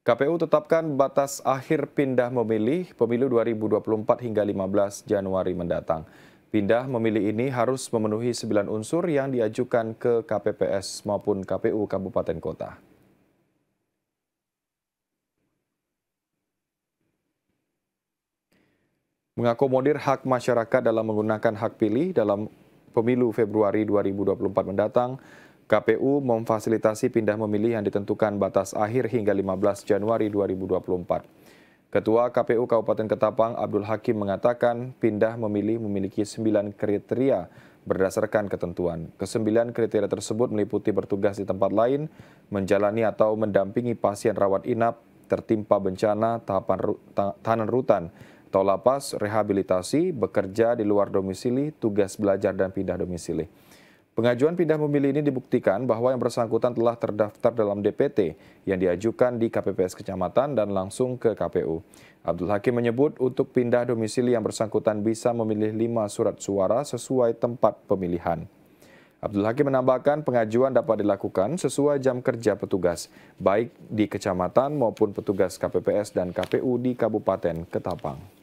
KPU tetapkan batas akhir pindah memilih pemilu 2024 hingga 15 Januari mendatang. Pindah memilih ini harus memenuhi 9 unsur yang diajukan ke KPPS maupun KPU Kabupaten Kota. Mengakomodir hak masyarakat dalam menggunakan hak pilih dalam pemilu Februari 2024 mendatang, KPU memfasilitasi pindah memilih yang ditentukan batas akhir hingga 15 Januari 2024. Ketua KPU Kabupaten Ketapang Abdul Hakim mengatakan pindah memilih memiliki 9 kriteria berdasarkan ketentuan. Kesembilan kriteria tersebut meliputi bertugas di tempat lain, menjalani atau mendampingi pasien rawat inap, tertimpa bencana, tahapan tahanan rutan, atau lapas, rehabilitasi, bekerja di luar domisili, tugas belajar dan pindah domisili. Pengajuan pindah memilih ini dibuktikan bahwa yang bersangkutan telah terdaftar dalam DPT yang diajukan di KPPS kecamatan dan langsung ke KPU. Abdul Hakim menyebut untuk pindah domisili yang bersangkutan bisa memilih lima surat suara sesuai tempat pemilihan. Abdul Hakim menambahkan pengajuan dapat dilakukan sesuai jam kerja petugas, baik di kecamatan maupun petugas KPPS dan KPU di Kabupaten Ketapang.